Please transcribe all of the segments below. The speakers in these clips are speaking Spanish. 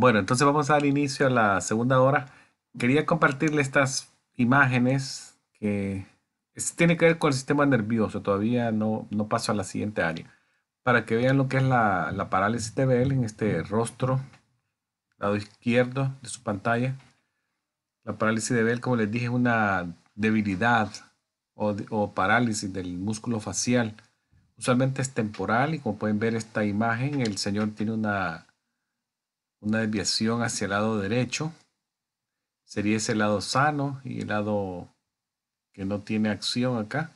Bueno, entonces vamos a dar inicio a la segunda hora. Quería compartirle estas imágenes que tienen tiene que ver con el sistema nervioso. Todavía no, no paso a la siguiente área. Para que vean lo que es la, la parálisis Bell en este rostro, lado izquierdo de su pantalla. La parálisis de Bell, como les dije, es una debilidad o, parálisis del músculo facial. Usualmente es temporal y como pueden ver esta imagen, el señor tiene una una desviación hacia el lado derecho. Sería ese lado sano y el lado que no tiene acción acá.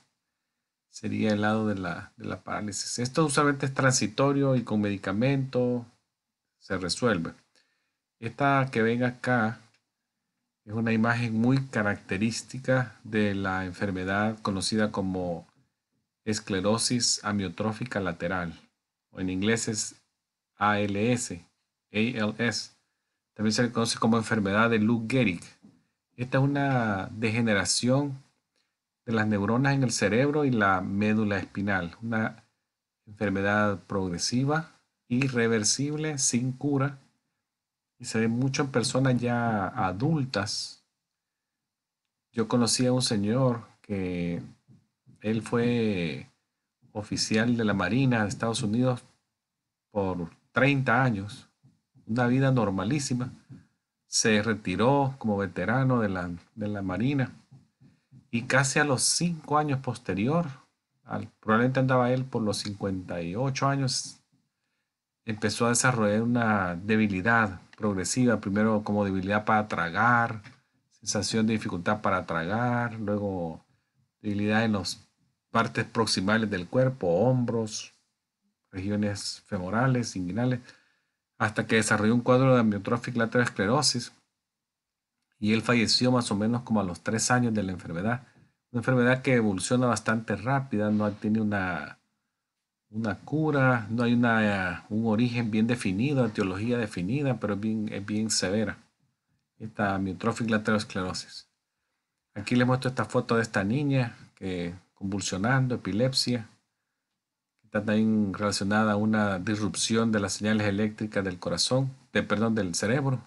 Sería el lado de la, parálisis. Esto usualmente es transitorio y con medicamento se resuelve. Esta que ven acá es una imagen muy característica de la enfermedad conocida como esclerosis amiotrófica lateral, o en inglés es ALS, ALS. También se le conoce como enfermedad de Lou Gehrig. Esta es una degeneración de las neuronas en el cerebro y la médula espinal, una enfermedad progresiva, irreversible, sin cura, y se ve mucho en personas ya adultas. Yo conocí a un señor que él fue oficial de la Marina de Estados Unidos por 30 años una vida normalísima. Se retiró como veterano de la, Marina y casi a los cinco años posterior, al, probablemente andaba él por los 58 años, empezó a desarrollar una debilidad progresiva, primero como debilidad para tragar, sensación de dificultad para tragar, luego debilidad en las partes proximales del cuerpo, hombros, regiones femorales, inguinales hasta que desarrolló un cuadro de miotrófica lateral esclerosis y él falleció más o menos como a los tres años de la enfermedad. Una enfermedad que evoluciona bastante rápida, no tiene una, una cura, no hay un origen bien definido, etiología definida, pero es bien, es bien severa. Esta lateral esclerosis. Aquí le muestro esta foto de esta niña que convulsionando, epilepsia, está también relacionada a una disrupción de las señales eléctricas del corazón, de, perdón, del cerebro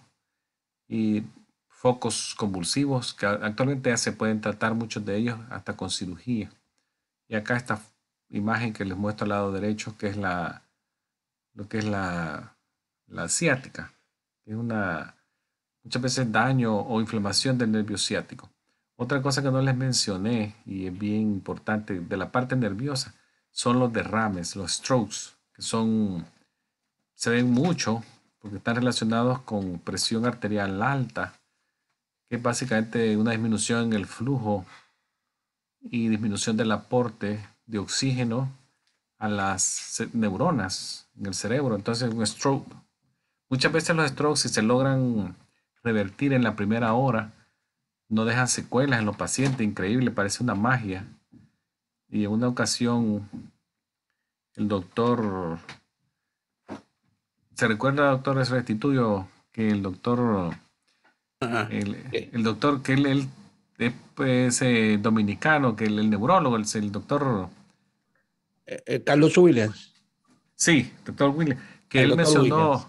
y focos convulsivos que actualmente ya se pueden tratar muchos de ellos hasta con cirugía. Y acá esta imagen que les muestro al lado derecho, que es la lo que es la, la ciática, que es una muchas veces daño o inflamación del nervio ciático. Otra cosa que no les mencioné y es bien importante de la parte nerviosa son los derrames, los strokes, que son, se ven mucho porque están relacionados con presión arterial alta, que es básicamente una disminución en el flujo y disminución del aporte de oxígeno a las neuronas en el cerebro. Entonces, un stroke. Muchas veces los strokes, si se logran revertir en la primera hora, no dejan secuelas en los pacientes. Increíble, parece una magia. Y en una ocasión, el doctor, ¿se recuerda, doctor Restituyo, que el doctor, el, doctor, que él, es pues, eh, dominicano, que el, neurólogo, el, el doctor... Eh, eh, Carlos Williams. Sí, doctor Williams, que él mencionó...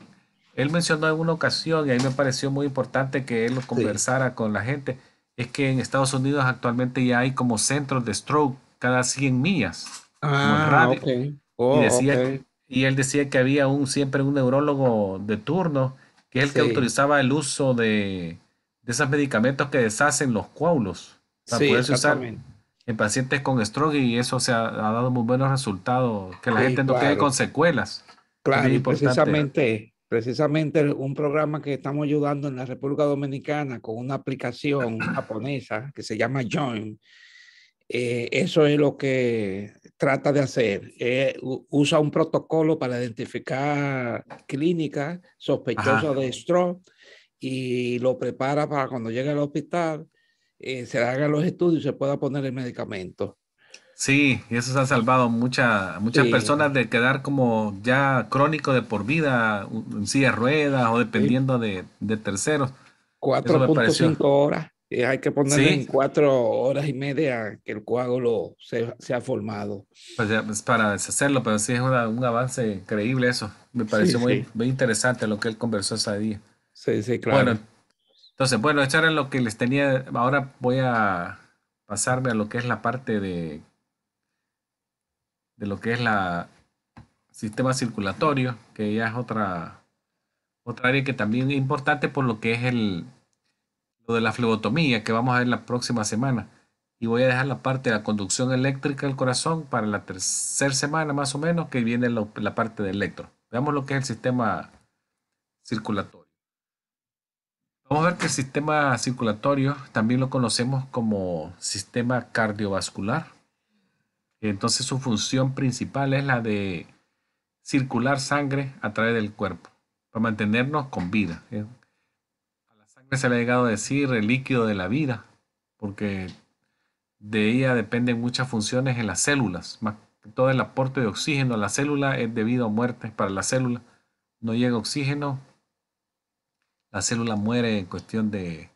Él mencionó en una ocasión, y ahí me pareció muy importante que él lo conversara con la gente, es que en Estados Unidos actualmente ya hay como centros de stroke cada 100 millas. Ah, oh, y, él decía que había un, siempre un neurólogo de turno, que es el que autorizaba el uso de, esos medicamentos que deshacen los coágulos para poderse usar en pacientes con stroke y eso se ha, dado muy buenos resultados, que la gente no quede con secuelas. precisamente, precisamente un programa que estamos ayudando en la República Dominicana con una aplicación japonesa que se llama Join, eh, eso es lo que trata de hacer. Eh, usa un protocolo para identificar clínicas sospechosas de stroke y lo prepara para cuando llegue al hospital, eh, se hagan los estudios y se pueda poner el medicamento. Sí, y eso se ha salvado mucha, muchas personas de quedar como ya crónico de por vida, en silla de ruedas o dependiendo de, de terceros. 4.5 horas. Eh, hay que ponerle en cuatro horas y media que el coágulo se, se ha formado. Pues, pues para deshacerlo, pero sí es un avance increíble eso. Me pareció muy, muy, interesante lo que él conversó ese día. Sí, sí, claro. Bueno, entonces, bueno, eso era lo que les tenía. Ahora voy a pasarme a lo que es la parte de, de lo que es la sistema circulatorio, que ya es otra, otra área que también es importante por lo que es el, de la flebotomía, que vamos a ver la próxima semana. Y voy a dejar la parte de la conducción eléctrica del corazón para la tercera semana más o menos, que viene la parte de electro. Veamos lo que es el sistema circulatorio. Vamos a ver que el sistema circulatorio también lo conocemos como sistema cardiovascular. Entonces su función principal es la de circular sangre a través del cuerpo para mantenernos con vida se le ha llegado a decir el líquido de la vida, porque de ella dependen muchas funciones en las células. todo el aporte de oxígeno a la célula es debido a muerte para la célula. No llega oxígeno, la célula muere en cuestión de,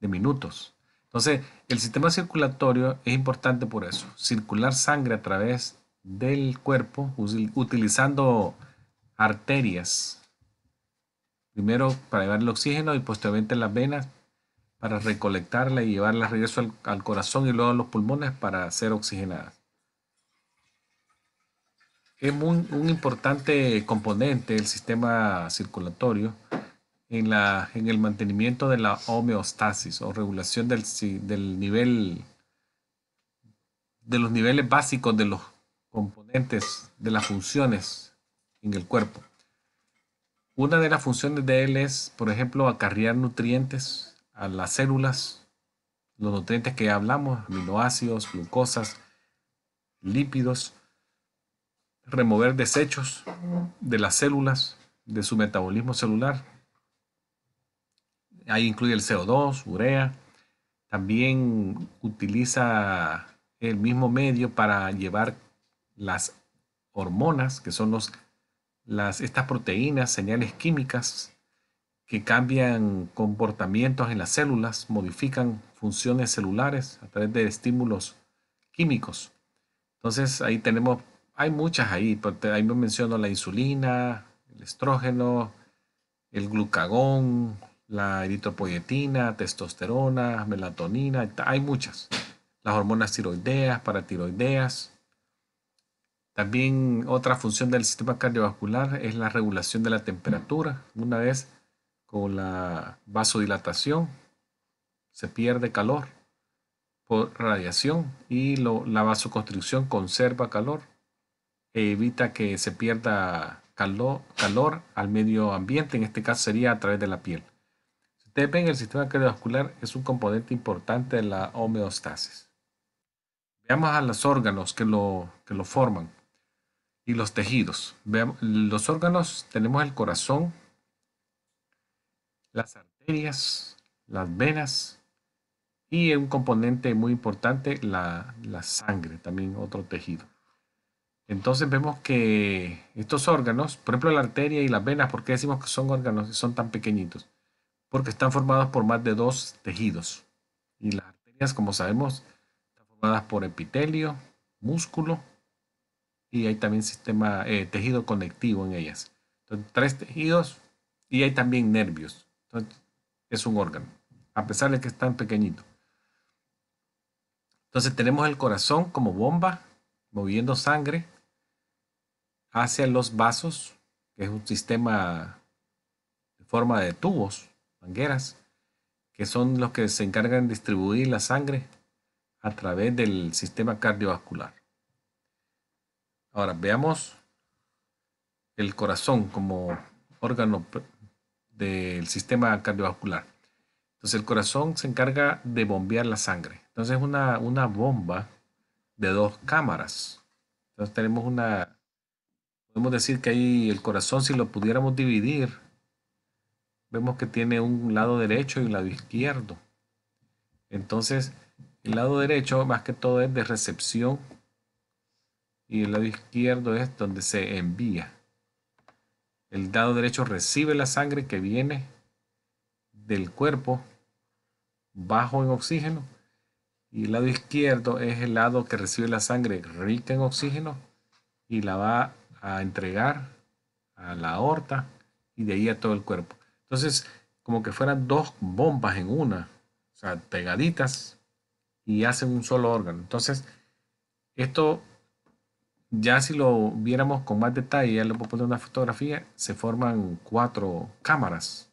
de minutos. Entonces, el sistema circulatorio es importante por eso. Circular sangre a través del cuerpo utilizando arterias primero para llevar el oxígeno y posteriormente las venas para recolectarla y llevarla regreso al, corazón y luego a los pulmones para ser oxigenadas. Es un, importante componente del sistema circulatorio en, el mantenimiento de la homeostasis o regulación del nivel de los niveles básicos de los componentes de las funciones en el cuerpo. Una de las funciones de él es, por ejemplo, acarrear nutrientes a las células, los nutrientes que hablamos, aminoácidos, glucosas, lípidos, remover desechos de las células, de su metabolismo celular. Ahí incluye el CO2, urea. También utiliza el mismo medio para llevar las hormonas, que son los las, estas proteínas, señales químicas que cambian comportamientos en las células, modifican funciones celulares a través de estímulos químicos. Entonces ahí tenemos, hay muchas ahí, ahí me menciono la insulina, el estrógeno, el glucagón, la eritropoyetina, testosterona, melatonina, hay muchas. Las hormonas tiroideas, paratiroideas, también otra función del sistema cardiovascular es la regulación de la temperatura. Una vez con la vasodilatación se pierde calor por radiación y la vasoconstricción conserva calor e evita que se pierda calor, al medio ambiente, en este caso sería a través de la piel. ustedes ven, el sistema cardiovascular es un componente importante de la homeostasis. Veamos a los órganos que lo, que lo forman y los tejidos. Veamos, los órganos, tenemos el corazón, las arterias, las venas y un componente muy importante, la, la sangre, también otro tejido. Entonces vemos que estos órganos, por ejemplo la arteria y las venas, ¿por qué decimos que son órganos y son tan pequeñitos? Porque están formados por más de dos tejidos. Y las arterias, como sabemos, están formadas por epitelio, músculo y hay también sistema, eh, tejido conectivo en ellas. Entonces, tres tejidos y hay también nervios. Entonces, es un órgano, a pesar de que es tan pequeñito. Entonces tenemos el corazón como bomba, moviendo sangre hacia los vasos, que es un sistema de forma de tubos, mangueras, que son los que se encargan de distribuir la sangre a través del sistema cardiovascular. Ahora veamos el corazón como órgano del sistema cardiovascular. Entonces el corazón se encarga de bombear la sangre. Entonces es una, bomba de dos cámaras. Entonces tenemos una, podemos decir que ahí el corazón, si lo pudiéramos dividir, vemos que tiene un lado derecho y un lado izquierdo. Entonces, el lado derecho más que todo es de recepción y el lado izquierdo es donde se envía. El lado derecho recibe la sangre que viene del cuerpo bajo en oxígeno y el lado izquierdo es el lado que recibe la sangre rica en oxígeno y la va a entregar a la aorta y de ahí a todo el cuerpo. Entonces, como que fueran dos bombas en una, o sea, pegaditas y hacen un solo órgano. Entonces, esto ya si lo viéramos con más detalle, ya le puedo poner una fotografía, se forman cuatro cámaras.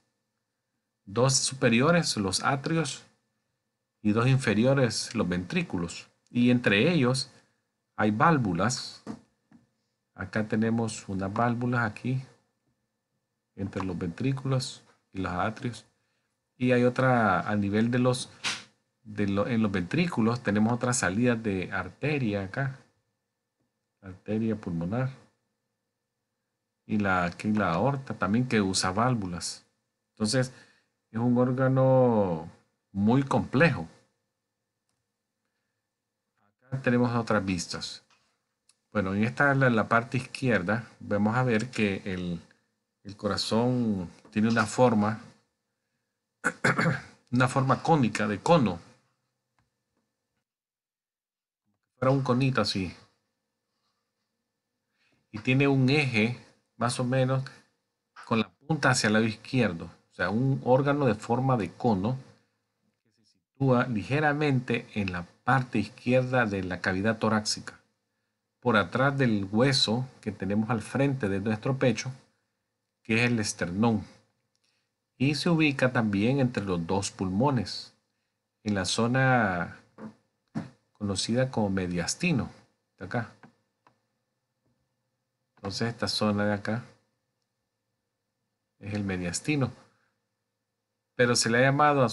Dos superiores, los atrios, y dos inferiores, los ventrículos. Y entre ellos hay válvulas. Acá tenemos unas válvulas aquí, entre los ventrículos y los atrios. Y hay otra a nivel de los, en los ventrículos, tenemos otra salida de arteria acá arteria pulmonar. Y la, que la aorta también que usa válvulas. Entonces, es un órgano muy complejo. Acá tenemos otras vistas. Bueno, en esta en la parte izquierda vamos a ver que el, el corazón tiene una forma, una forma cónica de cono. Para un conito así y tiene un eje más o menos con la punta hacia el lado izquierdo, o sea, un órgano de forma de cono que se sitúa ligeramente en la parte izquierda de la cavidad torácica, por atrás del hueso que tenemos al frente de nuestro pecho, que es el esternón, y se ubica también entre los dos pulmones, en la zona conocida como mediastino, acá. Entonces esta zona de acá es el mediastino. Pero se le ha llamado a,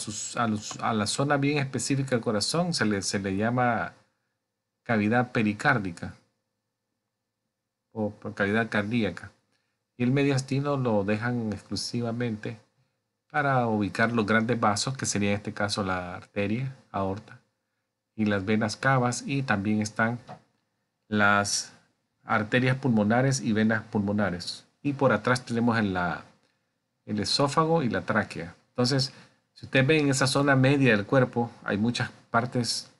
a, la zona bien específica del corazón, se le, se le llama cavidad pericárdica o por cavidad cardíaca. Y el mediastino lo dejan exclusivamente para ubicar los grandes vasos, que sería en este caso la arteria, aorta, y las venas cavas, y también están las arterias pulmonares y venas pulmonares. Y por atrás tenemos en la, el esófago y la tráquea. Entonces, si ustedes ven en esa zona media del cuerpo, hay muchas partes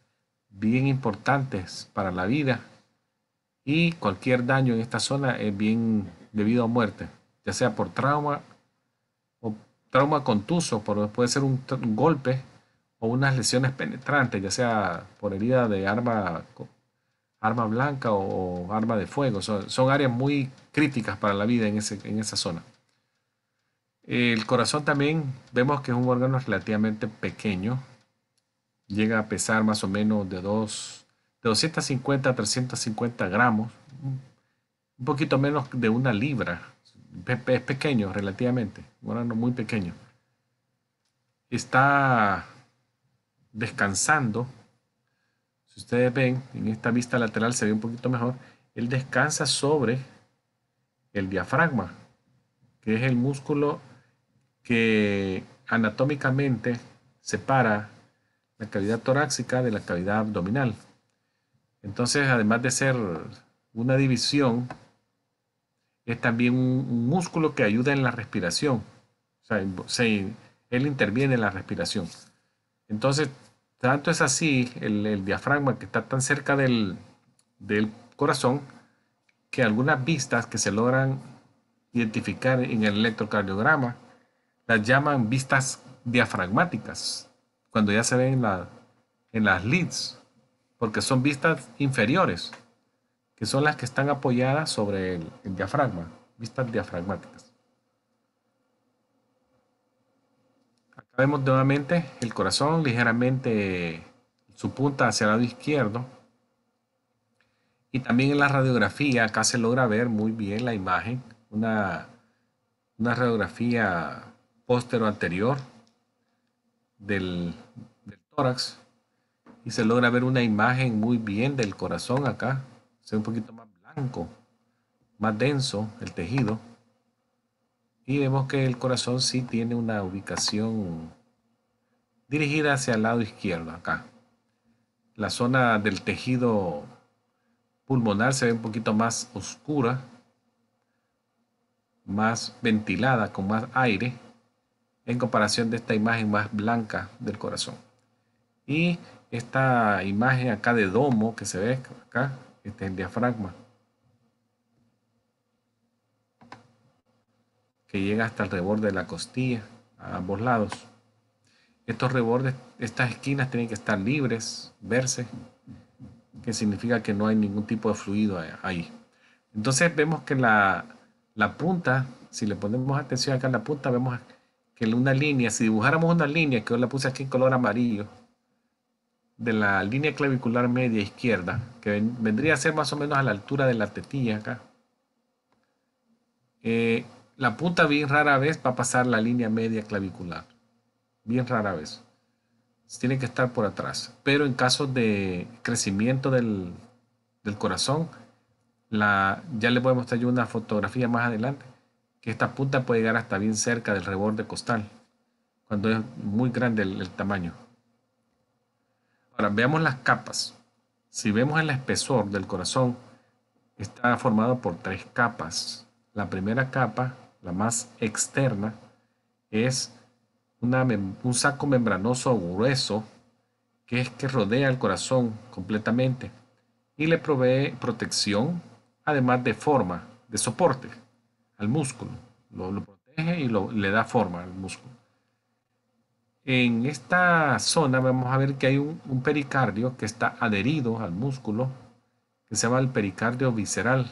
bien importantes para la vida y cualquier daño en esta zona es bien debido a muerte, ya sea por trauma o trauma contuso, por, puede ser un, un golpe o unas lesiones penetrantes, ya sea por herida de arma arma blanca o, arma de fuego. Son, áreas muy críticas para la vida en, esa zona. El corazón también vemos que es un órgano relativamente pequeño. Llega a pesar más o menos de, dos, de 250 a 350 gramos. Un poquito menos de una libra. Es pequeño relativamente. Un órgano muy pequeño. Está descansando si ustedes ven, en esta vista lateral se ve un poquito mejor, él descansa sobre el diafragma, que es el músculo que anatómicamente separa la cavidad torácica de la cavidad abdominal. Entonces, además de ser una división, es también un, músculo que ayuda en la respiración. O sea, él interviene en la respiración. Entonces, tanto es así el, diafragma que está tan cerca del, corazón que algunas vistas que se logran identificar en el electrocardiograma las llaman vistas diafragmáticas, cuando ya se ven en, las leads, porque son vistas inferiores, que son las que están apoyadas sobre el diafragma, vistas diafragmáticas. vemos nuevamente el corazón ligeramente su punta hacia el lado izquierdo. Y también en la radiografía acá se logra ver muy bien la imagen, una, una radiografía póstero anterior del, del tórax y se logra ver una imagen muy bien del corazón acá, se un poquito más blanco, más denso el tejido. Y vemos que el corazón sí tiene una ubicación dirigida hacia el lado izquierdo, acá. La zona del tejido pulmonar se ve un poquito más oscura, más ventilada, con más aire, en comparación de esta imagen más blanca del corazón. Y esta imagen acá de domo que se ve acá, este es el diafragma llega hasta el reborde de la costilla, a ambos lados. Estos rebordes, estas esquinas tienen que estar libres, verse, que significa que no hay ningún tipo de fluido ahí. Entonces vemos que la, la punta, si le ponemos atención acá en la punta, vemos que una línea, si dibujáramos una línea, que yo la puse aquí en color amarillo, de la línea clavicular media izquierda, que vendría a ser más o menos a la altura de la tetilla acá, eh, la punta bien rara vez va a pasar la línea media clavicular. Bien rara vez. Tiene que estar por atrás. Pero en caso de crecimiento del, corazón, ya les voy a mostrar una fotografía más adelante, que esta punta puede llegar hasta bien cerca del reborde costal, cuando es muy grande el, el tamaño. Ahora, veamos las capas. Si vemos el espesor del corazón, está formado por tres capas. La primera capa la más externa, es un saco membranoso grueso que es que rodea el corazón completamente y le provee protección, además de forma, de soporte al músculo. Lo, protege y le da forma al músculo. En esta zona vamos a ver que hay un, un pericardio que está adherido al músculo, que se llama el pericardio visceral,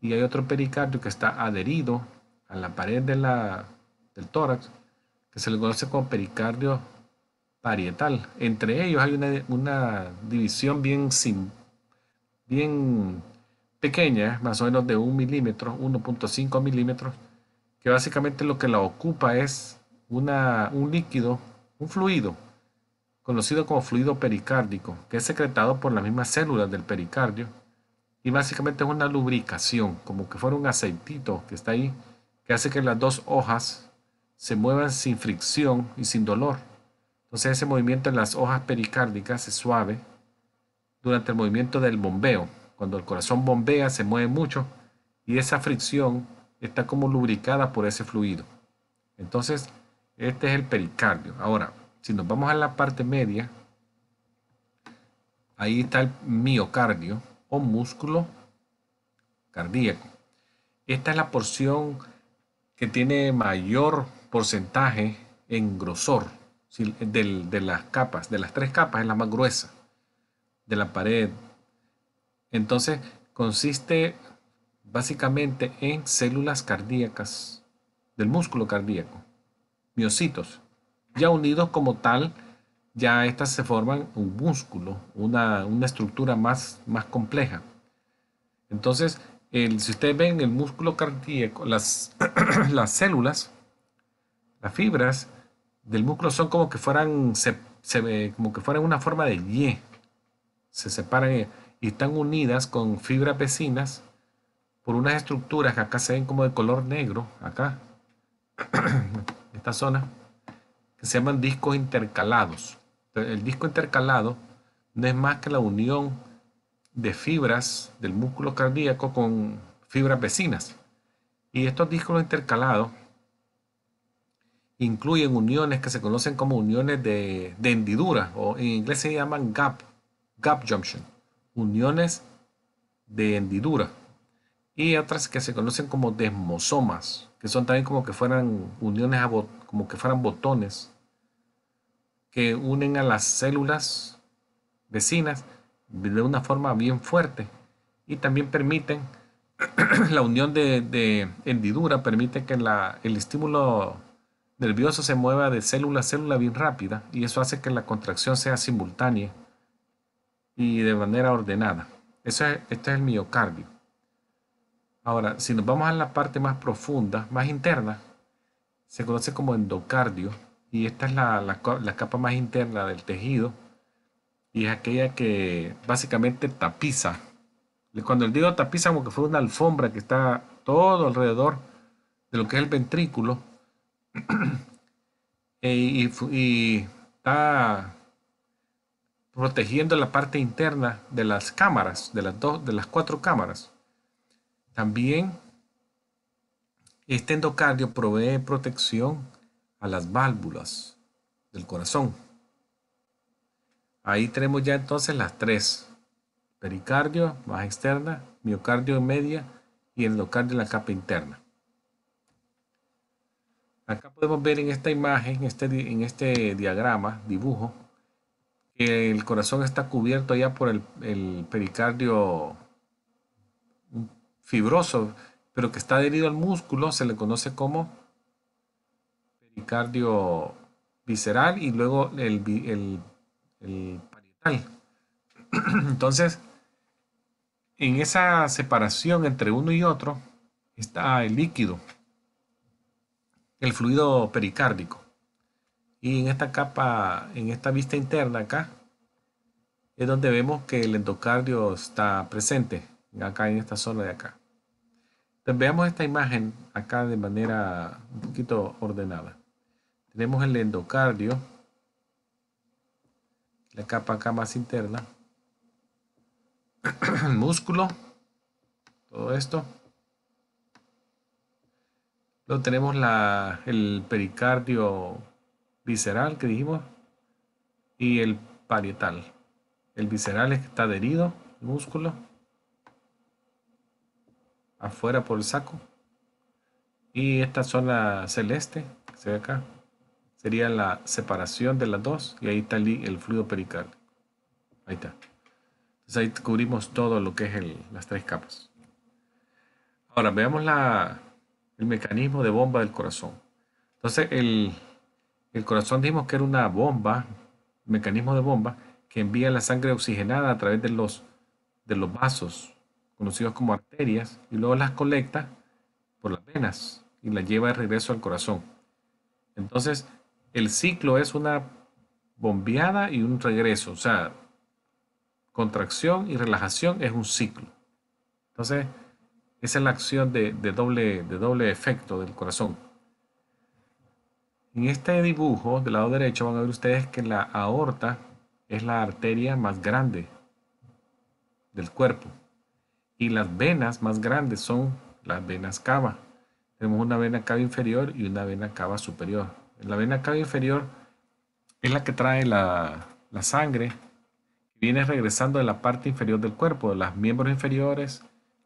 y hay otro pericardio que está adherido a la pared de del tórax, que se le conoce como pericardio parietal. Entre ellos hay una, división bien, bien pequeña, más o menos de un milímetro, 1.5 milímetros, que básicamente lo que la ocupa es una, un líquido, un fluido, conocido como fluido pericárdico, que es secretado por las mismas células del pericardio, y básicamente es una lubricación, como que fuera un aceitito que está ahí hace que las dos hojas se muevan sin fricción y sin dolor. Entonces ese movimiento en las hojas pericárdicas es suave durante el movimiento del bombeo. Cuando el corazón bombea se mueve mucho y esa fricción está como lubricada por ese fluido. Entonces este es el pericardio. Ahora, si nos vamos a la parte media, ahí está el miocardio o músculo cardíaco. Esta es la porción que tiene mayor porcentaje en grosor de las capas, de las tres capas es la más gruesa de la pared. Entonces consiste básicamente en células cardíacas del músculo cardíaco, miocitos, ya unidos como tal, ya estas se forman un músculo, una, estructura más, más compleja. Entonces, el, si ustedes ven el músculo cardíaco, las, células, las fibras del músculo son como que fueran, como que fueran una forma de Y. Se separan y están unidas con fibras vecinas por unas estructuras que acá se ven como de color negro, acá, esta zona, que se llaman discos intercalados. El disco intercalado no es más que la unión de fibras del músculo cardíaco con fibras vecinas. Y estos discos intercalados incluyen uniones que se conocen como uniones de, hendidura, o en inglés se llaman gap, gap junction, uniones de hendidura, y otras que se conocen como desmosomas, que son también como que fueran uniones, como que fueran botones, que unen a las células vecinas de una forma bien fuerte y también permiten la unión de, hendidura permite que el estímulo nervioso se mueva de célula a célula bien rápida y eso hace que la contracción sea simultánea y de manera ordenada. Eso es, esto es el miocardio. Ahora, si nos vamos a la parte más profunda, más interna, se conoce como endocardio y esta es la capa más interna del tejido y es aquella que básicamente tapiza. Cuando el digo tapiza, como que fue una alfombra que está todo alrededor de lo que es el ventrículo eh, y, está protegiendo la parte interna de las cámaras, de las, dos, de las cuatro cámaras. También este endocardio provee protección a las válvulas del corazón. Ahí tenemos ya entonces las tres. Pericardio, baja externa, miocardio media y el local de la capa interna. Acá podemos ver en esta imagen, en este, en este diagrama, dibujo, que el corazón está cubierto ya por el, pericardio fibroso, pero que está adherido al músculo, se le conoce como pericardio visceral y luego el, el el parietal. Entonces, en esa separación entre uno y otro está el líquido, el fluido pericárdico. Y en esta capa, en esta vista interna acá, es donde vemos que el endocardio está presente, acá en esta zona de acá. Entonces veamos esta imagen acá de manera un poquito ordenada. Tenemos el endocardio, la capa acá más interna, el músculo, todo esto. Luego tenemos la, el pericardio visceral que dijimos y el parietal. El visceral está adherido, músculo, afuera por el saco. Y esta zona celeste, que se ve acá, sería la separación de las dos y ahí está el, fluido pericárdico. Ahí está. Entonces ahí cubrimos todo lo que es las tres capas. Ahora veamos la, el mecanismo de bomba del corazón. Entonces el, el corazón dijimos que era una bomba, mecanismo de bomba, que envía la sangre oxigenada a través de los, de los vasos, conocidos como arterias, y luego las colecta por las venas y las lleva de regreso al corazón. Entonces, el ciclo es una bombeada y un regreso. O sea, contracción y relajación es un ciclo. Entonces, esa es la acción de, de, doble, de doble efecto del corazón. En este dibujo del lado derecho van a ver ustedes que la aorta es la arteria más grande del cuerpo. Y las venas más grandes son las venas cava. Tenemos una vena cava inferior y una vena cava superior la vena cava inferior es la que trae la, sangre sangre viene regresando de la parte inferior del cuerpo, de los miembros inferiores,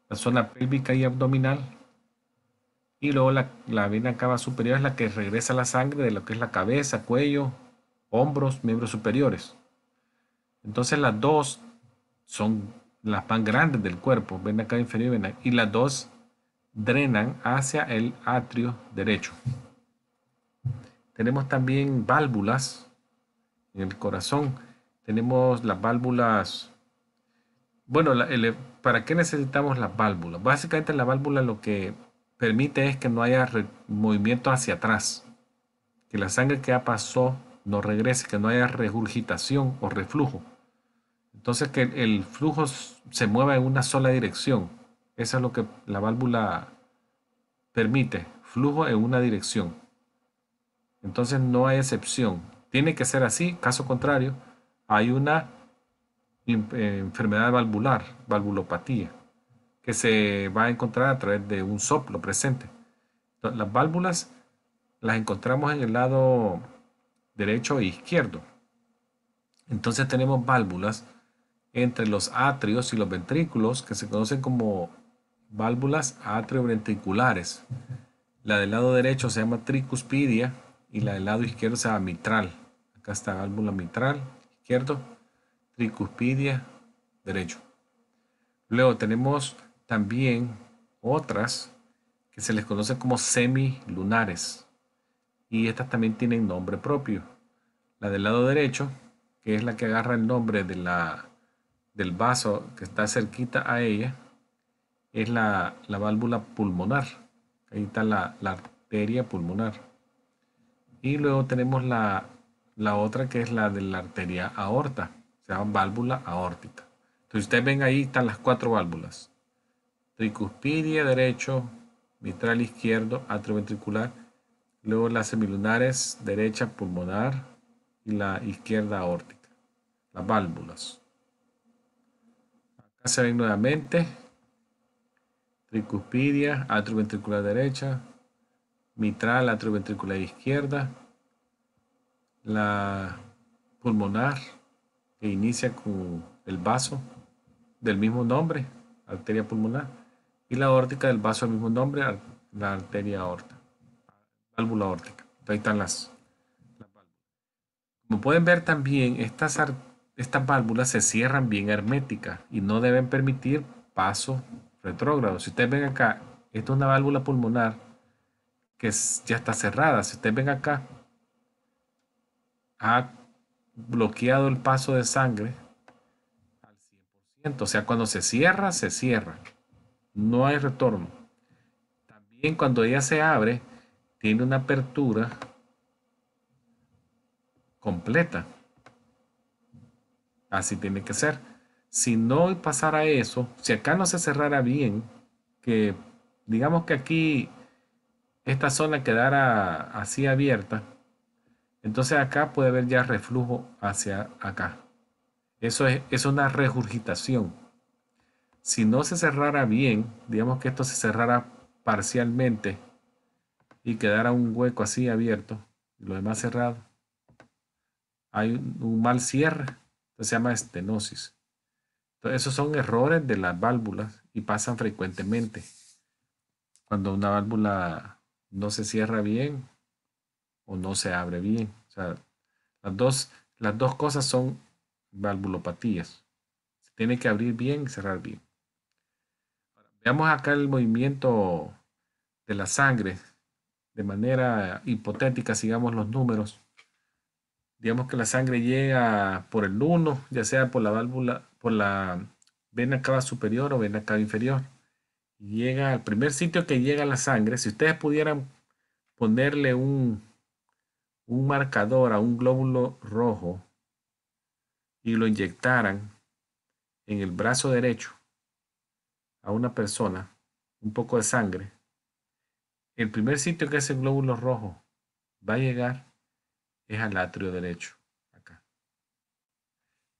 la zona pélvica y abdominal. Y luego la, la, vena cava superior es la que regresa la sangre de lo que es la cabeza, cuello, hombros, miembros superiores. Entonces las dos son las más grandes del cuerpo, vena cava inferior y vena, y las dos drenan hacia el atrio derecho. Tenemos también válvulas en el corazón. Tenemos las válvulas. Bueno, ¿para qué necesitamos las válvulas? Básicamente la válvula lo que permite es que no haya movimiento hacia atrás. Que la sangre que ha pasado no regrese, que no haya regurgitación o reflujo. Entonces que el flujo se mueva en una sola dirección. Eso es lo que la válvula permite, flujo en una dirección. Entonces no hay excepción. Tiene que ser así, caso contrario, hay una eh, enfermedad valvular, valvulopatía, que se va a encontrar a través de un soplo presente. Las válvulas las encontramos en el lado derecho e izquierdo. Entonces tenemos válvulas entre los atrios y los ventrículos que se conocen como válvulas atrioventriculares. La del lado derecho se llama tricuspidia y la del lado izquierdo se mitral. Acá está válvula mitral, izquierdo, tricuspidia, derecho. Luego tenemos también otras que se les conoce como semilunares. Y estas también tienen nombre propio. La del lado derecho, que es la que agarra el nombre de la, del vaso que está cerquita a ella, es la, válvula pulmonar. Ahí está la arteria pulmonar. Y luego tenemos la, otra que es la de la arteria aorta, se llama válvula aórtica. Entonces ustedes ven ahí están las cuatro válvulas. Tricuspidia derecho, mitral izquierdo, atrioventricular, Luego las semilunares, derecha pulmonar y la izquierda aórtica. Las válvulas. Acá se ven nuevamente. Tricuspidia, atrioventricular derecha, mitral atrioventricular izquierda, la pulmonar que inicia con el vaso del mismo nombre, arteria pulmonar, y la órtica del vaso del mismo nombre, la arteria aorta, válvula órtica. ahí están las, válvulas. Como pueden ver también, estas, estas válvulas se cierran bien herméticas y no deben permitir paso retrógrado. Si ustedes ven acá, esta es una válvula pulmonar que ya está cerrada. Si ustedes ven acá, ha bloqueado el paso de sangre al 100%. O sea, cuando se cierra, se cierra. No hay retorno. También cuando ella se abre, tiene una apertura completa. Así tiene que ser. Si no pasara eso, si acá no se cerrara bien, que digamos que aquí esta zona quedara así abierta, entonces acá puede haber ya reflujo hacia acá. Eso es, una regurgitación. Si no se cerrara bien, digamos que esto se cerrara parcialmente y quedara un hueco así abierto y lo demás cerrado, hay un, mal cierre, se llama estenosis. Entonces esos son errores de las válvulas y pasan frecuentemente. Cuando una válvula no se cierra bien o no se abre bien. O sea, las dos, las dos cosas son valvulopatías. Se tiene que abrir bien y cerrar bien. veamos acá el movimiento de la sangre de manera hipotética, sigamos los números. Digamos que la sangre llega por el 1, ya sea por la válvula, por la vena cava superior o vena cava inferior llega al primer sitio que llega la sangre, si ustedes pudieran ponerle un, un marcador a un glóbulo rojo y lo inyectaran en el brazo derecho a una persona, un poco de sangre, el primer sitio que ese glóbulo rojo va a llegar es al atrio derecho, acá.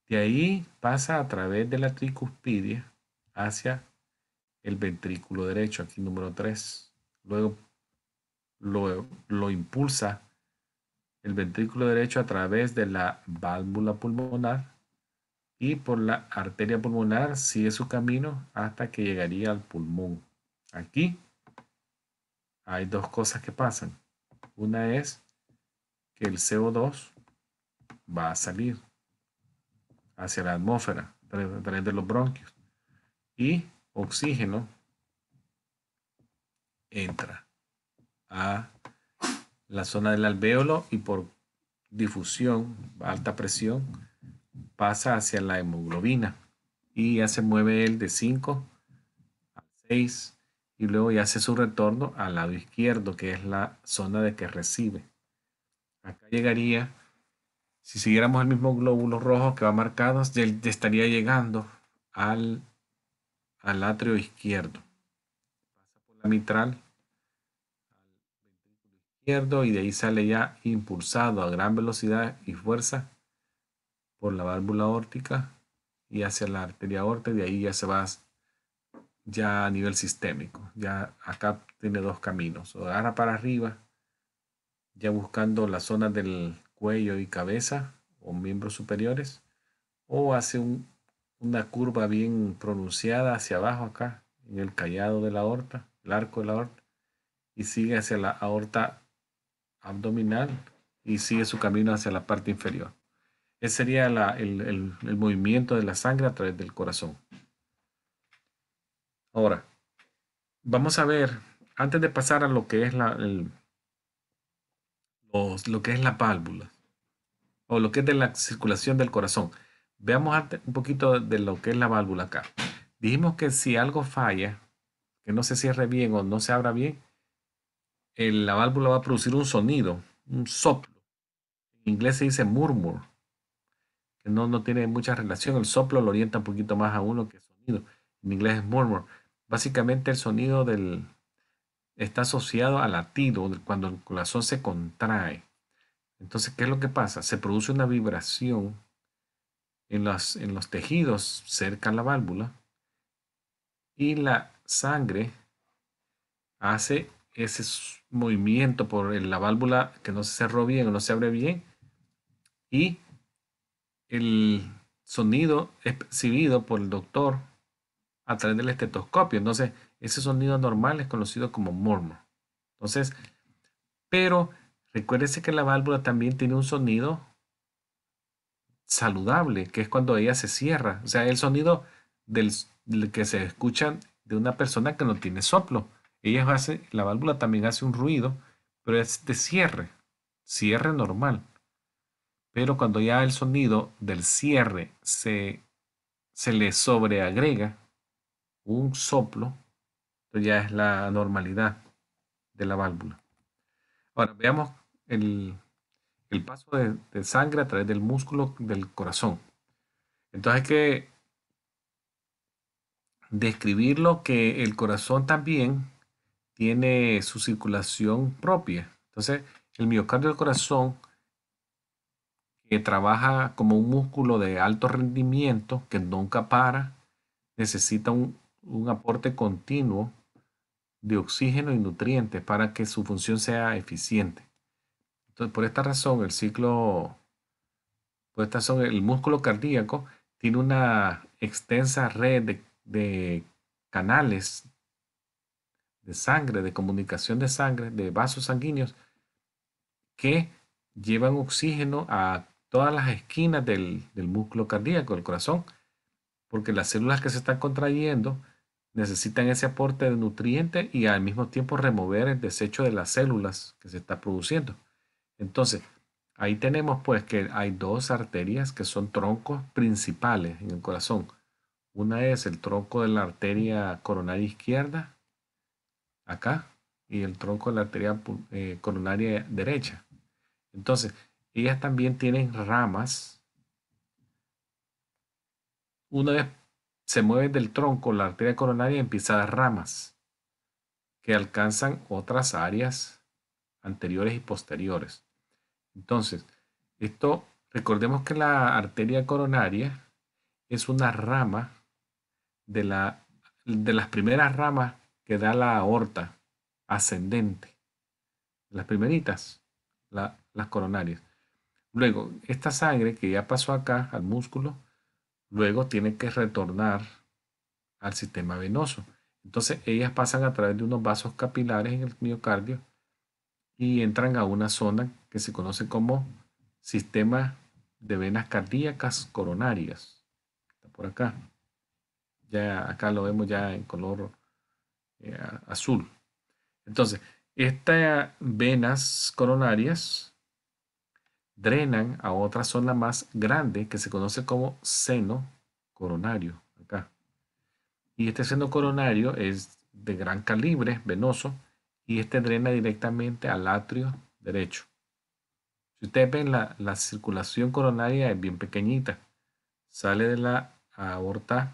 De ahí pasa a través de la tricuspidia hacia el ventrículo derecho, aquí número 3. Luego lo, lo impulsa el ventrículo derecho a través de la válvula pulmonar y por la arteria pulmonar sigue su camino hasta que llegaría al pulmón. Aquí hay dos cosas que pasan. Una es que el CO2 va a salir hacia la atmósfera a través de los bronquios y oxígeno entra a la zona del alvéolo y por difusión, alta presión, pasa hacia la hemoglobina y ya se mueve el de 5 a 6 y luego ya hace su retorno al lado izquierdo, que es la zona de que recibe. Acá llegaría, si siguiéramos el mismo glóbulo rojo que va marcado, estaría llegando al al atrio izquierdo. Pasa por la mitral izquierdo, y de ahí sale ya impulsado a gran velocidad y fuerza por la válvula órtica y hacia la arteria aorta de ahí ya se va ya a nivel sistémico. Ya acá tiene dos caminos. O agarra para arriba, ya buscando la zona del cuello y cabeza o miembros superiores, o hace un una curva bien pronunciada hacia abajo acá, en el callado de la aorta, el arco de la aorta, y sigue hacia la aorta abdominal y sigue su camino hacia la parte inferior. Ese sería el, movimiento de la sangre a través del corazón. Ahora, vamos a ver, antes de pasar a lo que es la, lo que es la válvula, o lo que es de la circulación del corazón. Veamos un poquito de lo que es la válvula acá. Dijimos que si algo falla, que no se cierre bien o no se abra bien, eh, la válvula va a producir un sonido, un soplo. En inglés se dice murmur, que no, tiene mucha relación. El soplo lo orienta un poquito más a uno que sonido. En inglés es murmur. Básicamente el sonido del, está asociado al latido, cuando el corazón se contrae. Entonces, ¿qué es lo que pasa? Se produce una vibración en los, tejidos cerca a la válvula y la sangre hace ese movimiento por la válvula que no se cerró bien o no se abre bien y el sonido es percibido por el doctor a través del estetoscopio. Entonces, ese sonido normal es conocido como murmur. Entonces, pero recuérdese que la válvula también tiene un sonido saludable, que es cuando ella se cierra. O sea, el sonido del, que se escucha de una persona que no tiene soplo. Ella hace, la válvula también hace un ruido, pero es de cierre, cierre normal. Pero cuando ya el sonido del cierre se, se le sobreagrega un soplo, pues ya es la normalidad de la válvula. Ahora veamos el, el paso de, sangre a través del músculo del corazón. Entonces hay que describirlo que el corazón también tiene su circulación propia. Entonces, el miocardio del corazón, que trabaja como un músculo de alto rendimiento, que nunca para, necesita un aporte continuo de oxígeno y nutrientes para que su función sea eficiente. Entonces, por esta razón, el ciclo, por esta el músculo cardíaco tiene una extensa red de, canales de sangre, de comunicación de sangre, de vasos sanguíneos, que llevan oxígeno a todas las esquinas del, músculo cardíaco, del corazón, porque las células que se están contrayendo necesitan ese aporte de nutrientes y al mismo tiempo remover el desecho de las células que se está produciendo. Entonces, ahí tenemos pues que hay dos arterias que son troncos principales en el corazón. Una es el tronco de la arteria coronaria izquierda, acá, y el tronco de la arteria eh, coronaria derecha. Entonces, ellas también tienen ramas. Una vez se mueve del tronco la arteria coronaria, empieza a dar ramas que alcanzan otras áreas anteriores y posteriores. Entonces, esto, recordemos que la arteria coronaria es una rama de, la, de las primeras ramas que da la aorta ascendente. Las primeritas, las coronarias. Luego, esta sangre que ya pasó acá al músculo, luego tiene que retornar al sistema venoso. Entonces, ellas pasan a través de unos vasos capilares en el miocardio y entran a una zona se conoce como sistema de venas cardíacas coronarias. Está por acá. Ya acá lo vemos ya en color eh, azul. Entonces, estas venas coronarias drenan a otra zona más grande que se conoce como seno coronario. Acá. Y este seno coronario es de gran calibre, venoso, y este drena directamente al atrio derecho. Si ustedes ven, la, circulación coronaria es bien pequeñita. Sale de la aorta,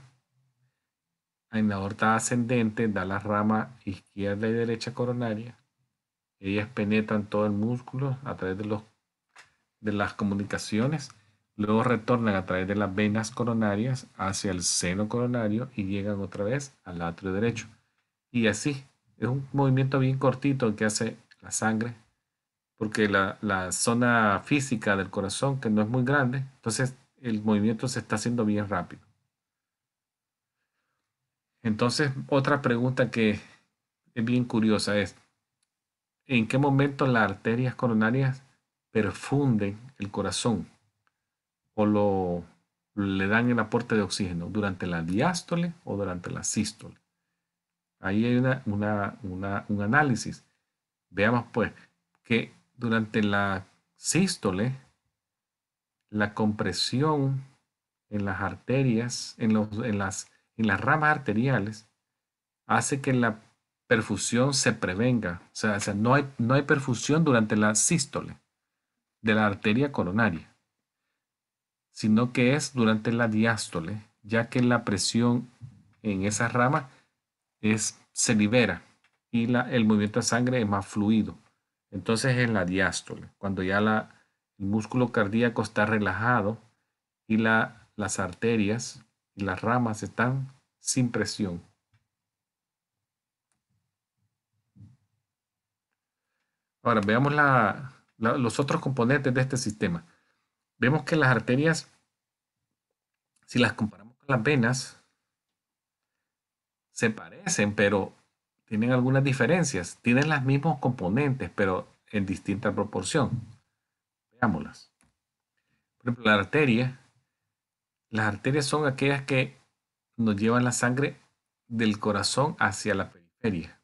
en la aorta ascendente, da la rama izquierda y derecha coronaria. Ellas penetran todo el músculo a través de, los, de las comunicaciones. Luego retornan a través de las venas coronarias hacia el seno coronario y llegan otra vez al atrio derecho. Y así, es un movimiento bien cortito que hace la sangre porque la, zona física del corazón, que no es muy grande, entonces el movimiento se está haciendo bien rápido. Entonces, otra pregunta que es bien curiosa es, ¿en qué momento las arterias coronarias perfunden el corazón o lo, le dan el aporte de oxígeno? ¿Durante la diástole o durante la sístole? Ahí hay un análisis. Veamos pues que durante la sístole, la compresión en las arterias, en, las, en las ramas arteriales, hace que la perfusión se prevenga. O sea, no, hay, no hay perfusión durante la sístole de la arteria coronaria, sino que es durante la diástole, ya que la presión en esa rama es, se libera y la, el movimiento de sangre es más fluido. Entonces es la diástole, cuando ya el músculo cardíaco está relajado y las arterias y las ramas están sin presión. Ahora veamos los otros componentes de este sistema. Vemos que las arterias, si las comparamos con las venas, se parecen, pero tienen algunas diferencias, tienen los mismos componentes, pero en distinta proporción. Veámoslas. Por ejemplo, la arteria. Las arterias son aquellas que nos llevan la sangre del corazón hacia la periferia.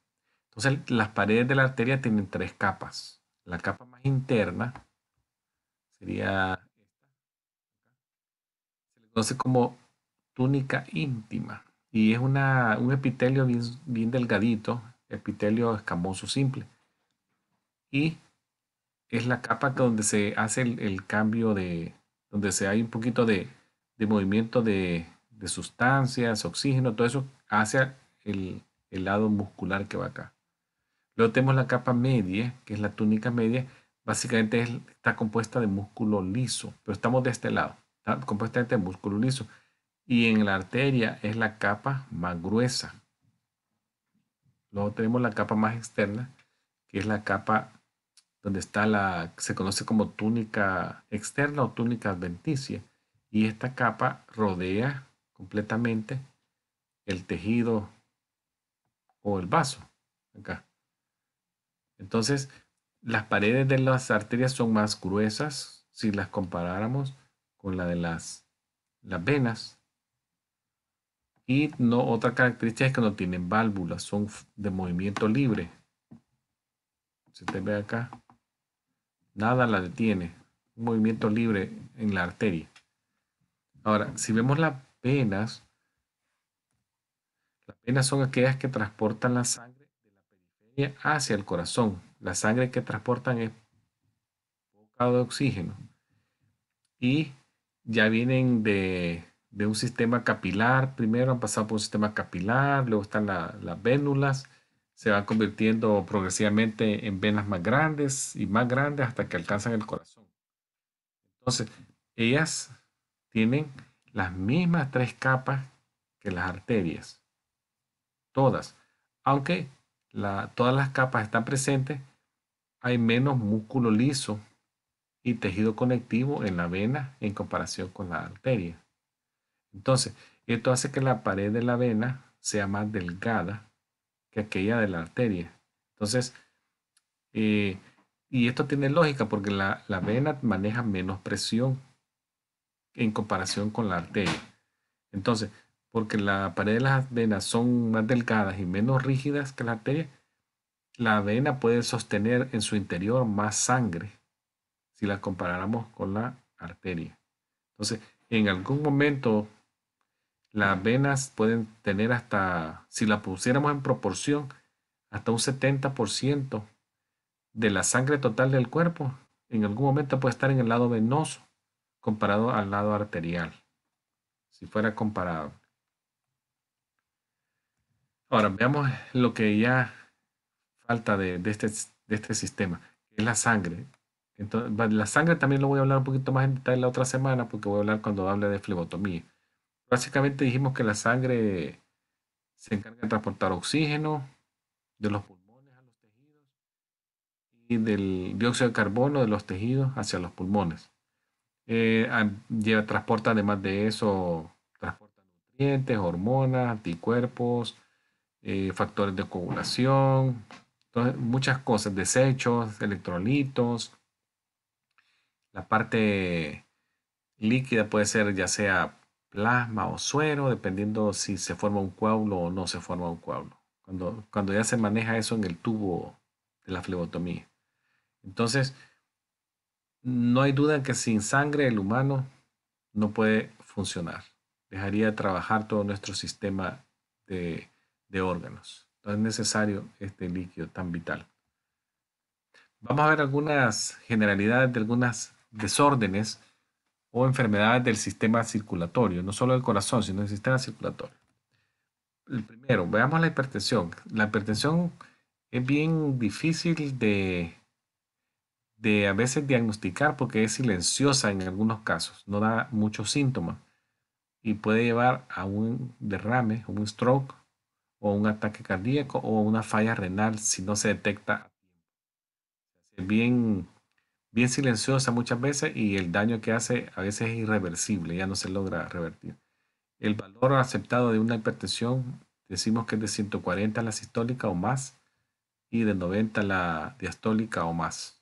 Entonces, las paredes de la arteria tienen tres capas. La capa más interna sería esta. Se le conoce como túnica íntima y es una, un epitelio bien, delgadito, epitelio escamoso simple. Y es la capa donde se hace el, cambio de, donde se hay un poquito de, movimiento de, sustancias, oxígeno, todo eso hacia el, lado muscular que va acá. Luego tenemos la capa media, que es la túnica media, básicamente está compuesta de músculo liso, pero estamos de este lado, está compuesta de músculo liso y en la arteria es la capa más gruesa. Luego tenemos la capa más externa, que es la capa donde está la, se conoce como túnica externa o túnica adventicia. Y esta capa rodea completamente el tejido o el vaso. Entonces, las paredes de las arterias son más gruesas si las comparáramos con la de las, las venas. Y no, otra característica es que no tienen válvulas, son de movimiento libre. Se te ve acá, nada la detiene. Un movimiento libre en la arteria. Ahora, si vemos las venas, las venas son aquellas que transportan la sangre de la periferia hacia el corazón. La sangre que transportan es poca de oxígeno. Y ya vienen de de un sistema capilar, primero han pasado por un sistema capilar, luego están las vénulas, se van convirtiendo progresivamente en venas más grandes y más grandes hasta que alcanzan el corazón. Entonces, ellas tienen las mismas tres capas que las arterias, todas, aunque todas las capas están presentes, hay menos músculo liso y tejido conectivo en la vena en comparación con la arteria. Entonces, esto hace que la pared de la vena sea más delgada que aquella de la arteria. Entonces, eh, y esto tiene lógica porque la, la, vena maneja menos presión en comparación con la arteria. Entonces, porque la pared de las venas son más delgadas y menos rígidas que la arteria, la vena puede sostener en su interior más sangre si la comparáramos con la arteria. Entonces, en algún momento las venas pueden tener hasta, si la pusiéramos en proporción, hasta un 70% de la sangre total del cuerpo en algún momento puede estar en el lado venoso comparado al lado arterial, si fuera comparado. Ahora veamos lo que ya falta de, de, este, este sistema, que es la sangre. Entonces, la sangre también lo voy a hablar un poquito más en detalle la otra semana porque voy a hablar cuando hable de flebotomía. Básicamente dijimos que la sangre se encarga de transportar oxígeno de los pulmones a los tejidos y del dióxido de carbono de los tejidos hacia los pulmones. Eh, lleva, transporta además de eso, transporta nutrientes, hormonas, anticuerpos, eh, factores de coagulación, muchas cosas, desechos, electrolitos. La parte líquida puede ser ya sea plasma o suero, dependiendo si se forma un coágulo o no se forma un coágulo. Cuando, cuando ya se maneja eso en el tubo de la flebotomía. Entonces, no hay duda que sin sangre el humano no puede funcionar. Dejaría de trabajar todo nuestro sistema de, de órganos. No es necesario este líquido tan vital. Vamos a ver algunas generalidades de algunas desórdenes o enfermedades del sistema circulatorio, no solo del corazón, sino del sistema circulatorio. primero, veamos la hipertensión. La hipertensión es bien difícil de, de a veces diagnosticar porque es silenciosa en algunos casos, no da muchos síntomas y puede llevar a un derrame, un stroke o un ataque cardíaco o una falla renal si no se detecta bien bien silenciosa muchas veces y el daño que hace a veces es irreversible, ya no se logra revertir. El valor aceptado de una hipertensión decimos que es de 140 la sistólica o más y de 90 la diastólica o más.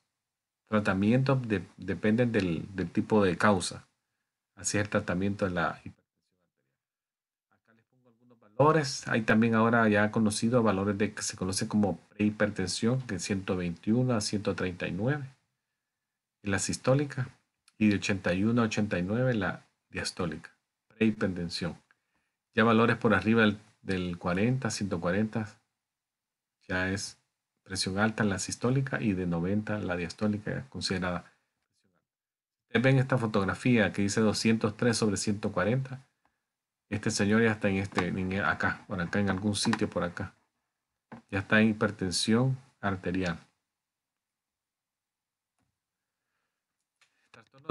Tratamientos dependen del, tipo de causa. Así es el tratamiento de la hipertensión Acá les pongo algunos valores. Hay también ahora ya conocidos valores de, que se conoce como prehipertensión, de 121 a 139 la sistólica, y de 81 a 89 la diastólica, prehipertensión. Ya valores por arriba del, 40, 140, ya es presión alta en la sistólica y de 90 la diastólica considerada. Ustedes ven esta fotografía que dice 203 sobre 140. Este señor ya está en este, acá, por acá, en algún sitio por acá. Ya está en hipertensión arterial.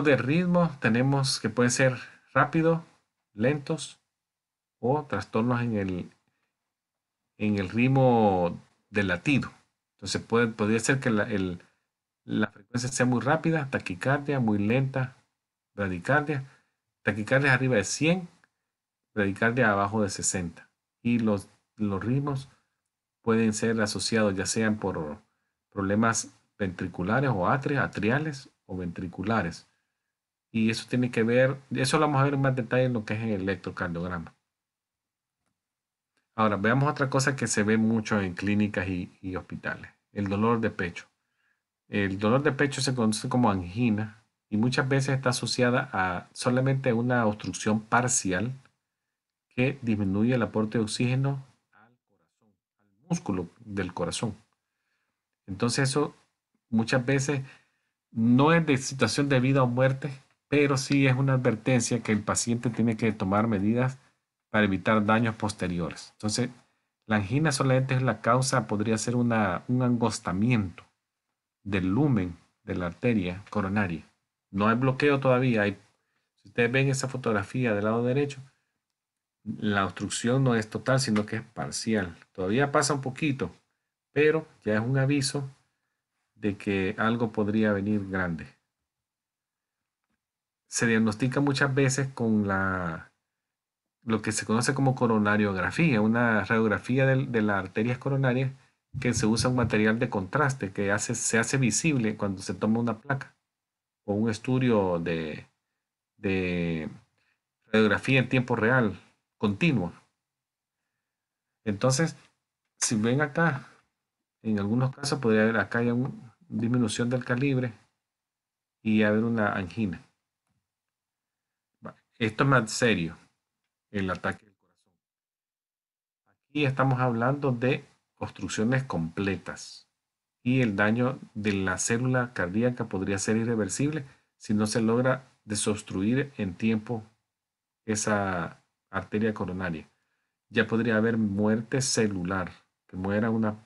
de ritmos tenemos que pueden ser rápidos, lentos o trastornos en el, en el ritmo del latido. Entonces puede, podría ser que la, frecuencia sea muy rápida, taquicardia, muy lenta, bradicardia. Taquicardia arriba de 100, bradicardia abajo de 60. Y los, los ritmos pueden ser asociados ya sean por problemas ventriculares o atriales o ventriculares y eso tiene que ver, eso lo vamos a ver en más detalle en lo que es el electrocardiograma. Ahora, veamos otra cosa que se ve mucho en clínicas y, hospitales, el dolor de pecho. El dolor de pecho se conoce como angina y muchas veces está asociada a solamente una obstrucción parcial que disminuye el aporte de oxígeno al corazón, al músculo del corazón. Entonces eso muchas veces no es de situación de vida o muerte, pero sí es una advertencia que el paciente tiene que tomar medidas para evitar daños posteriores. Entonces, la angina solamente es la causa, podría ser un angostamiento del lumen de la arteria coronaria. No hay bloqueo todavía. si ustedes ven esa fotografía del lado derecho, la obstrucción no es total, sino que es parcial. Todavía pasa un poquito, pero ya es un aviso de que algo podría venir grande se diagnostica muchas veces con la, lo que se conoce como coronariografía, una radiografía de, las arterias coronarias que se usa un material de contraste que hace, se hace visible cuando se toma una placa o un estudio de, de radiografía en tiempo real, continuo. Entonces, si ven acá, en algunos casos podría haber acá hay una disminución del calibre y haber una angina. Esto es más serio, el ataque del corazón. Aquí estamos hablando de obstrucciones completas y el daño de la célula cardíaca podría ser irreversible si no se logra desobstruir en tiempo esa arteria coronaria. Ya podría haber muerte celular, que muera una,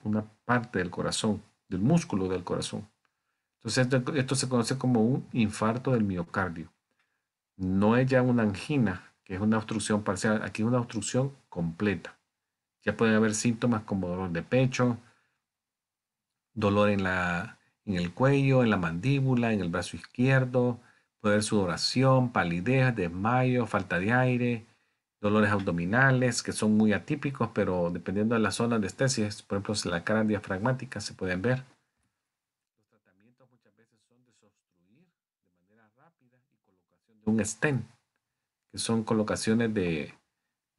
parte del corazón, del músculo del corazón. Entonces esto se conoce como un infarto del miocardio. No es ya una angina, que es una obstrucción parcial, aquí es una obstrucción completa. Ya pueden haber síntomas como dolor de pecho, dolor en, la, en el cuello, en la mandíbula, en el brazo izquierdo, puede haber sudoración, palidez, desmayo, falta de aire, dolores abdominales que son muy atípicos, pero dependiendo de la zona de estesis, por ejemplo, la cara diafragmática se pueden ver, un stent, que son colocaciones de,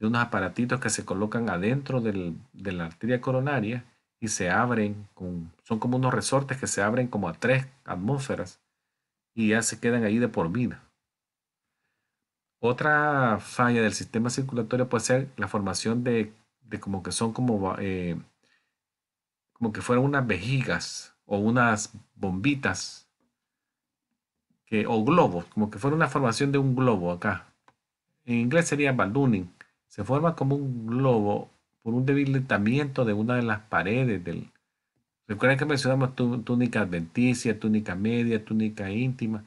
unos aparatitos que se colocan adentro de la arteria coronaria y se abren, con, son como unos resortes que se abren como a tres atmósferas y ya se quedan ahí de por vida. Otra falla del sistema circulatorio puede ser la formación de, como que son como, eh, como que fueran unas vejigas o unas bombitas o globos, como que fuera una formación de un globo acá. En inglés sería ballooning. Se forma como un globo por un debilitamiento de una de las paredes del... Recuerden que mencionamos túnica adventicia, túnica media, túnica íntima.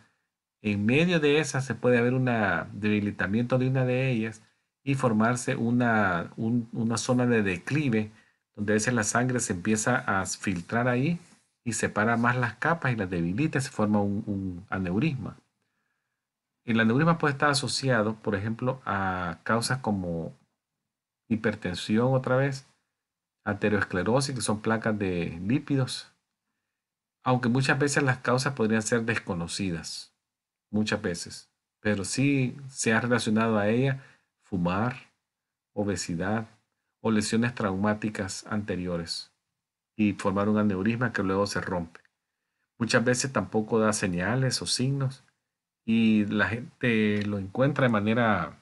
En medio de esas se puede haber un debilitamiento de una de ellas y formarse una, una zona de declive donde a veces la sangre se empieza a filtrar ahí y separa más las capas y las debilita, se forma un, un aneurisma. El aneurisma puede estar asociado, por ejemplo, a causas como hipertensión otra vez, aterosclerosis, que son placas de lípidos, aunque muchas veces las causas podrían ser desconocidas, muchas veces, pero sí se ha relacionado a ella fumar, obesidad o lesiones traumáticas anteriores y formar un aneurisma que luego se rompe. Muchas veces tampoco da señales o signos y la gente lo encuentra de manera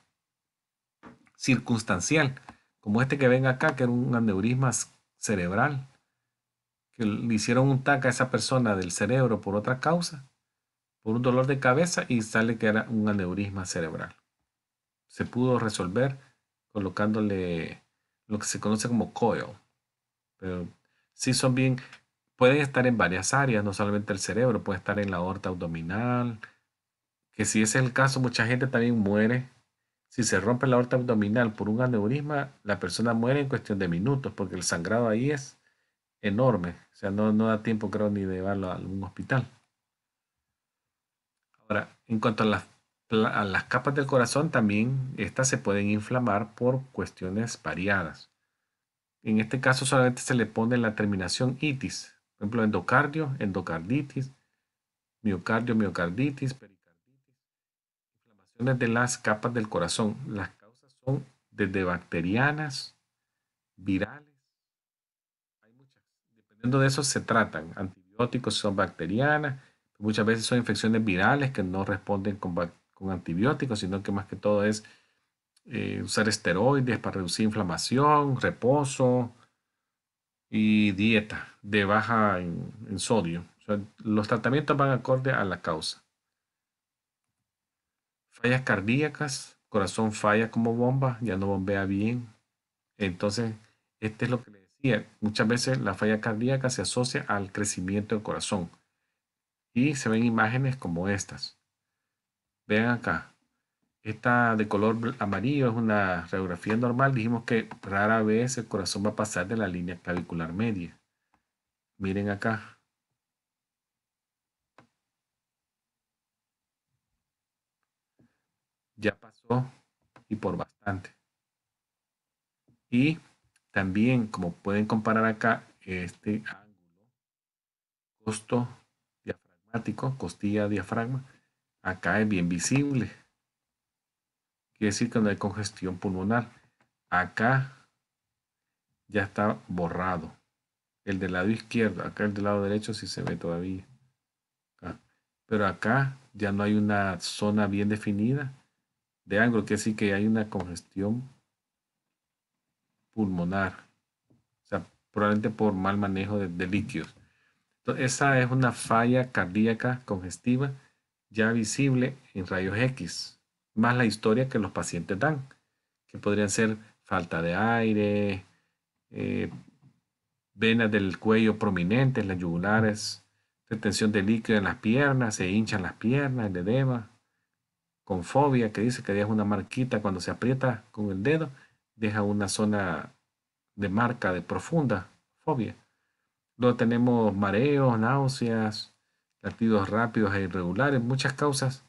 circunstancial, como este que ven acá, que era un aneurisma cerebral, que le hicieron un TAC a esa persona del cerebro por otra causa, por un dolor de cabeza y sale que era un aneurisma cerebral. Se pudo resolver colocándole lo que se conoce como coil, pero sí son bien, pueden estar en varias áreas, no solamente el cerebro, puede estar en la aorta abdominal, que si ese es el caso, mucha gente también muere. Si se rompe la aorta abdominal por un aneurisma, la persona muere en cuestión de minutos, porque el sangrado ahí es enorme. O sea, no, da tiempo, creo, ni de llevarlo a algún hospital. Ahora, en cuanto a las, a las capas del corazón, también estas se pueden inflamar por cuestiones variadas. En este caso solamente se le pone la terminación itis. Por ejemplo, endocardio, endocarditis, miocardio, miocarditis, pericarditis. Inflamaciones de las capas del corazón. Las causas son desde bacterianas, virales. Hay muchas. Dependiendo de eso se tratan. Antibióticos son bacterianas. Muchas veces son infecciones virales que no responden con, con antibióticos, sino que más que todo es eh, usar esteroides para reducir inflamación, reposo y dieta de baja en, sodio. los tratamientos van acorde a la causa. Fallas cardíacas, corazón falla como bomba, ya no bombea bien. Entonces, este es lo que le decía. Muchas veces la falla cardíaca se asocia al crecimiento del corazón. Y se ven imágenes como estas. Vean acá, esta de color amarillo es una radiografía normal. Dijimos que rara vez el corazón va a pasar de la línea clavicular media. Miren acá. Ya pasó y por bastante. Y también, como pueden comparar acá, este ángulo, costo diafragmático, costilla diafragma, acá es bien visible. Quiere decir no hay congestión pulmonar. Acá ya está borrado. El del lado izquierdo, acá el del lado derecho sí se ve todavía. Ah, pero acá ya no hay una zona bien definida de ángulo, que sí que hay una congestión pulmonar. O sea, probablemente por mal manejo de, de líquidos. esa es una falla cardíaca congestiva ya visible en rayos X más la historia que los pacientes dan, que podrían ser falta de aire, eh, venas del cuello prominentes, las yugulares, retención de líquido en las piernas, se hinchan las piernas, el edema, con fobia, que dice que deja una marquita cuando se aprieta con el dedo, deja una zona de marca, de profunda fobia. Luego tenemos mareos, náuseas, latidos rápidos e irregulares, muchas causas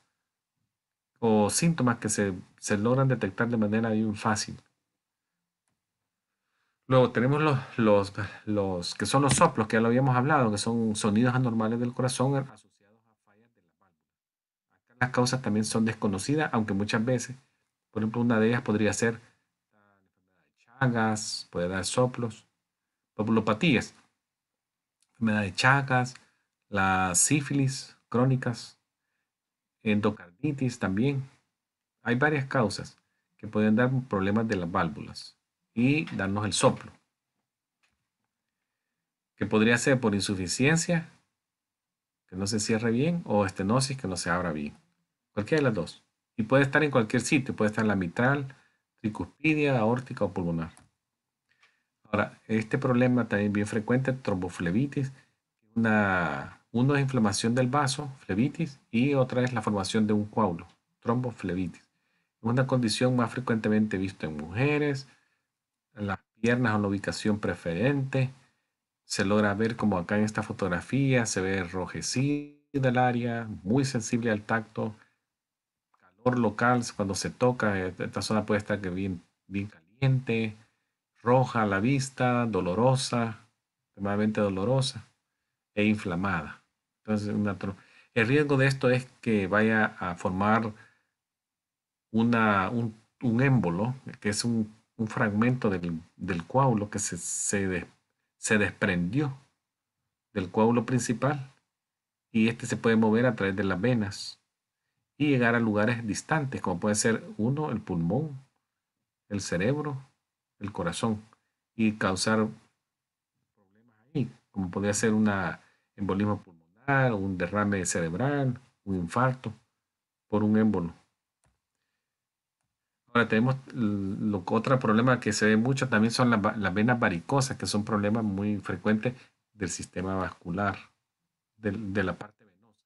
o síntomas que se, se logran detectar de manera bien fácil. Luego tenemos los, los, los, que son los soplos, que ya lo habíamos hablado, que son sonidos anormales del corazón asociados a fallas de la válvula. las causas también son desconocidas, aunque muchas veces, por ejemplo, una de ellas podría ser enfermedad de chagas, puede dar soplos, populopatías, enfermedad de chagas, la sífilis crónicas, endocarditis también. Hay varias causas que pueden dar problemas de las válvulas y darnos el soplo, que podría ser por insuficiencia, que no se cierre bien, o estenosis, que no se abra bien. Cualquiera de las dos. Y puede estar en cualquier sitio, puede estar en la mitral, tricuspidia, aórtica o pulmonar. Ahora, este problema también bien frecuente, tromboflebitis, una uno es inflamación del vaso, flebitis, y otra es la formación de un coágulo, tromboflebitis. Es una condición más frecuentemente vista en mujeres, en las piernas o la ubicación preferente. Se logra ver como acá en esta fotografía se ve enrojecida el área, muy sensible al tacto, calor local cuando se toca, eh, esta zona puede estar bien, bien caliente, roja a la vista, dolorosa, extremadamente dolorosa e inflamada. Entonces, el riesgo de esto es que vaya a formar una, un, émbolo, que es un, fragmento del, del, coágulo que se, se, se desprendió del coágulo principal y este se puede mover a través de las venas y llegar a lugares distantes, como puede ser uno, el pulmón, el cerebro, el corazón, y causar problemas ahí, como podría ser una embolismo pulmonar un derrame cerebral, un infarto por un émbolo. Ahora tenemos lo, otro problema que se ve mucho también son las, venas varicosas, que son problemas muy frecuentes del sistema vascular, de, la parte venosa.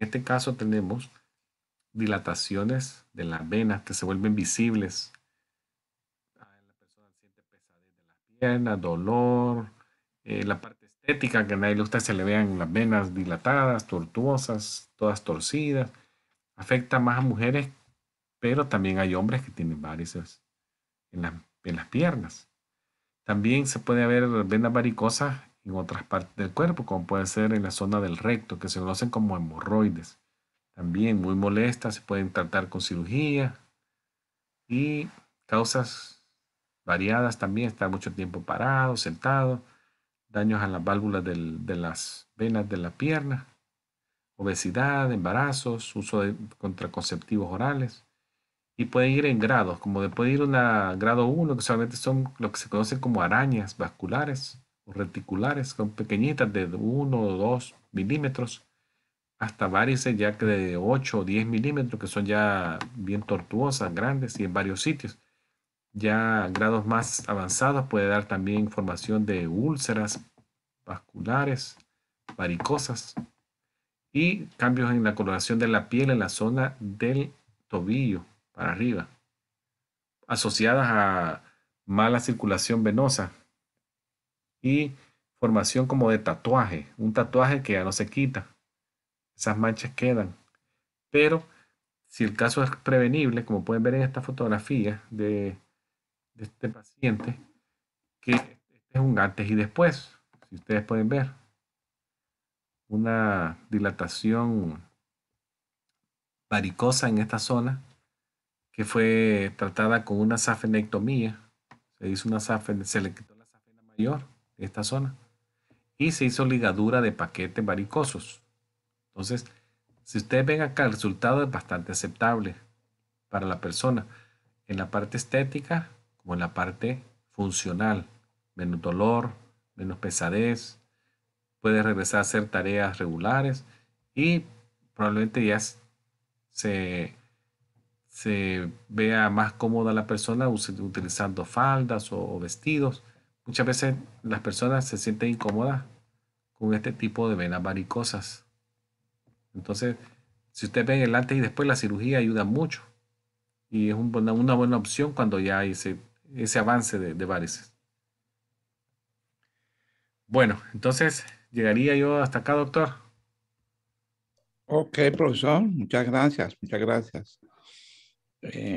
En este caso tenemos dilataciones de las venas que se vuelven visibles. Ah, la persona siente pesadez de las piernas, dolor, eh, la parte estética, que a nadie le gusta se le vean las venas dilatadas, tortuosas, todas torcidas. Afecta más a mujeres, pero también hay hombres que tienen varices en, en las piernas. También se puede ver venas varicosas en otras partes del cuerpo, como puede ser en la zona del recto, que se conocen como hemorroides. También muy molestas, se pueden tratar con cirugía y causas variadas también, estar mucho tiempo parado, sentado daños a las válvulas de las venas de la pierna, obesidad, embarazos, uso de contraconceptivos orales. Y puede ir en grados, como puede ir a grado 1, que solamente son lo que se conocen como arañas vasculares o reticulares, son pequeñitas de 1 o 2 milímetros, hasta varices ya de 8 o 10 milímetros, que son ya bien tortuosas, grandes y en varios sitios. Ya grados más avanzados puede dar también formación de úlceras vasculares, varicosas y cambios en la coloración de la piel en la zona del tobillo para arriba, asociadas a mala circulación venosa y formación como de tatuaje, un tatuaje que ya no se quita, esas manchas quedan, pero si el caso es prevenible, como pueden ver en esta fotografía de de este paciente, que este es un antes y después, si ustedes pueden ver. Una dilatación varicosa en esta zona que fue tratada con una safenectomía. Se hizo una safen se le quitó la safena mayor de esta zona y se hizo ligadura de paquetes varicosos. Entonces, si ustedes ven acá, el resultado es bastante aceptable para la persona. En la parte estética, como en la parte funcional, menos dolor, menos pesadez, puede regresar a hacer tareas regulares y probablemente ya se, vea más cómoda la persona utilizando faldas o, vestidos. Muchas veces las personas se sienten incómodas con este tipo de venas varicosas. Entonces, si usted ve el antes y después, la cirugía ayuda mucho. Y es una buena opción cuando ya hay ese ese avance de, de Bueno, entonces, ¿llegaría yo hasta acá, doctor? Ok, profesor, muchas gracias, muchas gracias. Eh,